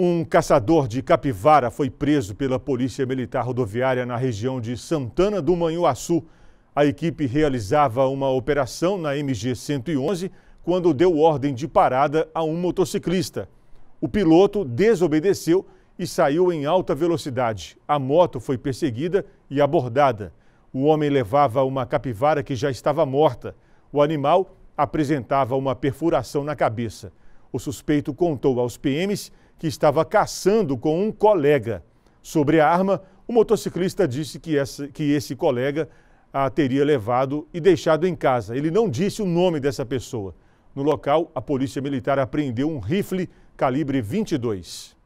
Um caçador de capivara foi preso pela Polícia Militar Rodoviária na região de Santana do Manhuaçu. A equipe realizava uma operação na MG 111 quando deu ordem de parada a um motociclista. O piloto desobedeceu e saiu em alta velocidade. A moto foi perseguida e abordada. O homem levava uma capivara que já estava morta. O animal apresentava uma perfuração na cabeça. O suspeito contou aos PMs que estava caçando com um colega. Sobre a arma, o motociclista disse que, essa, que esse colega a teria levado e deixado em casa. Ele não disse o nome dessa pessoa. No local, a polícia militar apreendeu um rifle calibre 22.